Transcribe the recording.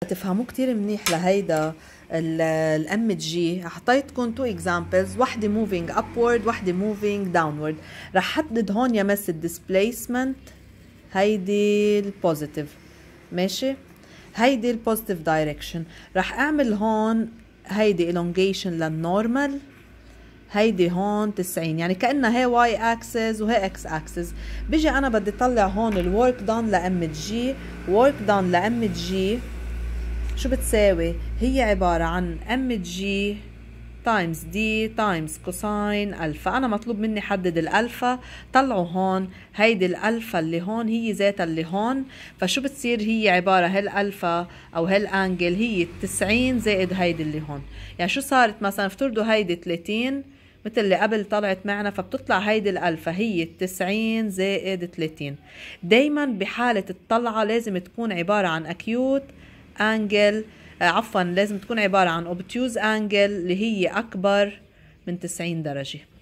تفهموا كتير منيح لهيدا الام جي حطيتكم تو اكزامبلز وحده موفينج ابورد وحده موفينج داونورد رح حدد هون يا مس الديسبيسمنت هيدي البوزيتيف ماشي هيدي البوزيتيف دايركشن رح اعمل هون هيدي elongation للنورمال هيدي هون 90 يعني كأنها هي واي اكسس وهي اكس اكسس بيجي انا بدي اطلع هون الورك دون لام جي ورك دون لام جي شو بتساوي هي عبارة عن أم جي تايمز دي تايمز كوساين الفا انا مطلوب مني حدد الالفا طلعوا هون هيدي الالفا اللي هون هي ذاتها اللي هون فشو بتصير هي عباره هالالفا او هالانجل هي 90 زائد هيدي اللي هون يعني شو صارت مثلا افترضوا هيدي 30 مثل اللي قبل طلعت معنا فبتطلع هيدي الألفا هي 90 زائد 30 دايما بحالة الطلعة لازم تكون عبارة عن أكيوت انجل آه، عفوا لازم تكون عبارة عن obtuse angle اللي هي أكبر من 90 درجة